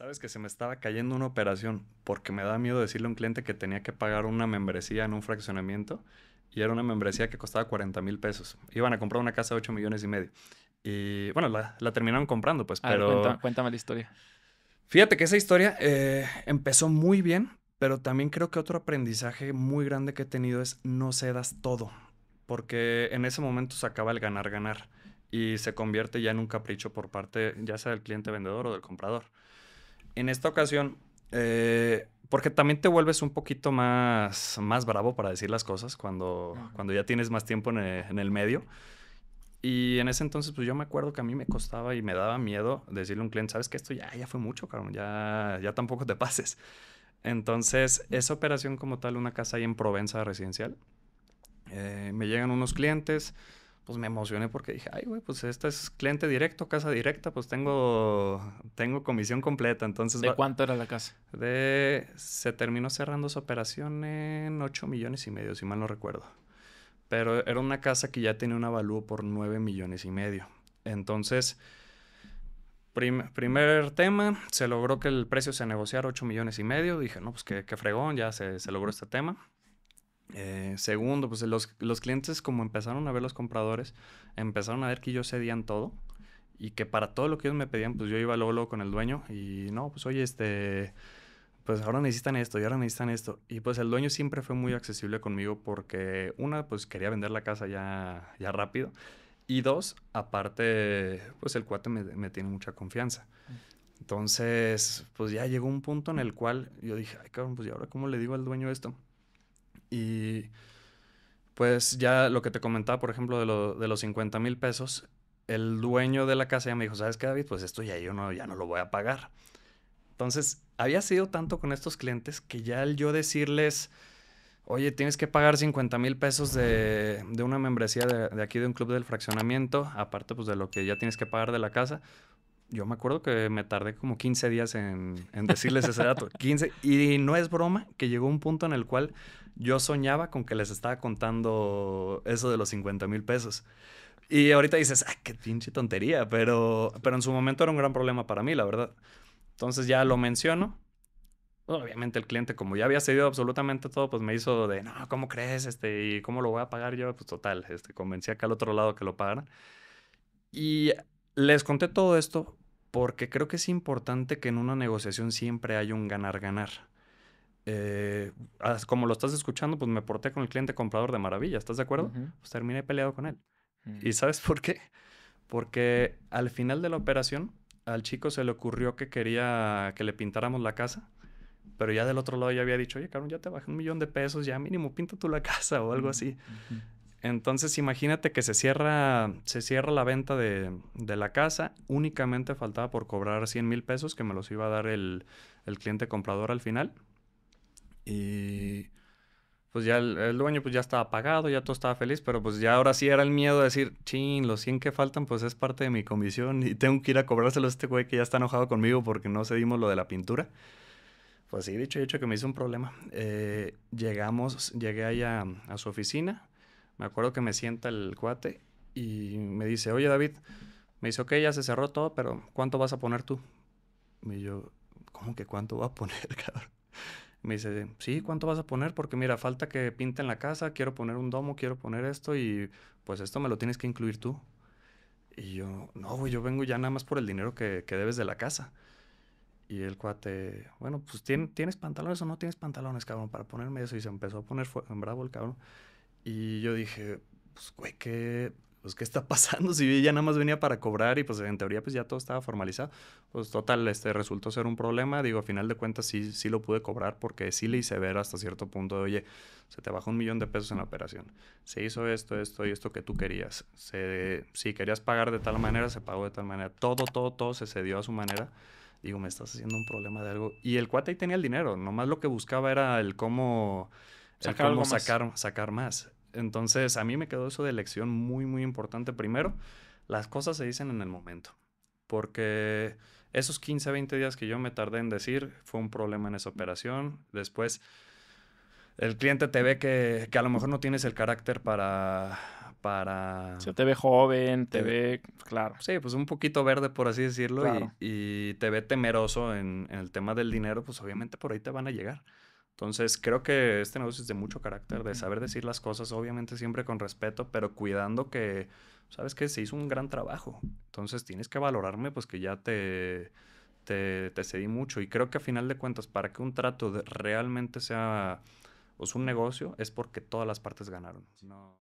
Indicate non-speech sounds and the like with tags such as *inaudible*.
Sabes que se me estaba cayendo una operación porque me da miedo decirle a un cliente que tenía que pagar una membresía en un fraccionamiento y era una membresía que costaba 40 mil pesos. Iban a comprar una casa de 8 millones y medio. Y bueno, la, terminaron comprando, pues, pero... cuéntame, la historia. Fíjate que esa historia eh, empezó muy bien, pero también creo que otro aprendizaje muy grande que he tenido es no cedas todo, porque en ese momento se acaba el ganar-ganar y se convierte ya en un capricho por parte ya sea del cliente vendedor o del comprador en esta ocasión, eh, porque también te vuelves un poquito más, más bravo para decir las cosas cuando, cuando ya tienes más tiempo eh, en el, medio. Y en ese entonces, pues yo me acuerdo que a mí me costaba y me daba miedo decirle a un cliente, sabes que esto ya, ya fue mucho, caro, ya, ya tampoco te pases. Entonces, esa operación como tal, una casa ahí en Provenza residencial, eh, me llegan unos clientes, pues me emocioné porque dije, ay, güey, pues este es cliente directo, casa directa, pues tengo, tengo comisión completa. Entonces, ¿De cuánto era la casa? De, se terminó cerrando su operación en 8 millones y medio, si mal no recuerdo. Pero era una casa que ya tenía un avalúo por 9 millones y medio. Entonces, primer tema, se logró que el precio se negociara 8 millones y medio. Dije, no, pues qué, fregón, ya se, se logró este tema. Eh, segundo, pues los, clientes como empezaron a ver los compradores, empezaron a ver que yo cedían todo y que para todo lo que ellos me pedían, pues yo iba luego, luego con el dueño y no, pues oye, este, pues ahora necesitan esto y ahora necesitan esto. Y pues el dueño siempre fue muy accesible conmigo porque una, pues quería vender la casa ya, ya rápido y dos, aparte, pues el cuate me, tiene mucha confianza. Entonces, pues ya llegó un punto en el cual yo dije, ay cabrón, pues ¿y ahora cómo le digo al dueño esto? Y pues ya lo que te comentaba, por ejemplo, de, los 50 mil pesos, el dueño de la casa ya me dijo, ¿sabes qué, David? Pues esto ya yo no, ya no lo voy a pagar. Entonces, había sido tanto con estos clientes que ya al yo decirles, oye, tienes que pagar 50 mil pesos de, una membresía de, de, aquí de un club del fraccionamiento, aparte pues de lo que ya tienes que pagar de la casa, yo me acuerdo que me tardé como 15 días en, decirles ese dato. 15. *laughs* Y no es broma que llegó un punto en el cual yo soñaba con que les estaba contando eso de los 50 mil pesos. Y ahorita dices, ah, qué pinche tontería, pero, pero en su momento era un gran problema para mí, la verdad. Entonces ya lo menciono. obviamente el cliente, como ya había cedido absolutamente todo, pues me hizo de, no, ¿cómo crees? Este, ¿Y cómo lo voy a pagar yo? Pues total, este, convencí acá al otro lado que lo pagaran. Y les conté todo esto porque creo que es importante que en una negociación siempre haya un ganar-ganar. Eh, como lo estás escuchando, pues me porté con el cliente comprador de maravilla, ¿estás de acuerdo? Pues terminé peleado con él. Mm. ¿Y sabes por qué? Porque al final de la operación, al chico se le ocurrió que quería que le pintáramos la casa, pero ya del otro lado ya había dicho, oye, cabrón, ya te bajé un millón de pesos, ya mínimo pinta tú la *laughs* casa o algo mm, así. Entonces imagínate que se cierra, se cierra la venta de, de la casa, únicamente faltaba por cobrar 100 mil pesos que me los iba a dar el, cliente comprador al final. Y pues ya el, dueño pues ya estaba pagado, ya todo estaba feliz, pero pues ya ahora sí era el miedo de decir, chin, los 100 que faltan pues es parte de mi comisión y tengo que ir a cobrárselos a este güey que ya está enojado conmigo porque no cedimos lo de la pintura. Pues sí, dicho y hecho que me hizo un problema. Eh, llegamos, llegué allá a su oficina, me acuerdo que me sienta el cuate y me dice, oye David, me dice, ok, ya se cerró todo, pero ¿cuánto vas a poner tú? Y yo, ¿cómo que cuánto va a *laughs* poner, cabrón? Me dice, sí, ¿cuánto vas a poner? Porque mira, falta que pinten la casa, quiero poner un domo, quiero poner esto y pues esto me lo tienes que incluir tú. Y yo, no, güey, yo vengo ya nada más por el dinero que, que debes de la casa. Y el cuate, bueno, pues ¿tienes pantalones o no tienes pantalones, cabrón? Para ponerme eso. Y se empezó a poner en bravo el cabrón. Y yo dije, pues, güey, ¿qué, pues, ¿qué está *laughs* pasando? Si yo ya nada más venía para cobrar y pues en teoría pues ya todo estaba formalizado. Pues total, este resultó ser un problema. Digo, a final de cuentas sí, sí lo pude cobrar porque sí le hice ver hasta cierto punto de, oye, se te bajó un millón de pesos en la operación. Se hizo esto, esto y esto que tú querías. Se, si querías pagar de tal manera, se pagó de tal manera. Todo, todo, todo se cedió a su manera. Digo, me estás haciendo un problema de algo. Y el cuate ahí tenía el dinero. Nomás lo que buscaba era el cómo sacar algo más. Sacar, sacar más. Entonces, a mí me quedó eso de lección muy, muy importante. Primero, las cosas se dicen en el momento. Porque esos 15, 20 días que yo me tardé en decir fue un problema en esa operación. Después, el cliente te ve que, a lo mejor no tienes el carácter para. para sea, te ve joven, te, ve, Claro. Sí, pues un poquito verde, por así decirlo. Y, te ve temeroso en el tema del dinero, pues obviamente por ahí te van a llegar. Entonces, creo que este negocio es de mucho carácter, de saber decir las cosas, obviamente siempre con respeto, pero cuidando que, sabes que se hizo un gran trabajo. Entonces, tienes que valorarme, pues que ya te, te, te cedí mucho. Y creo que a final de cuentas, para que un trato realmente sea pues, un negocio, es porque todas las partes ganaron. No.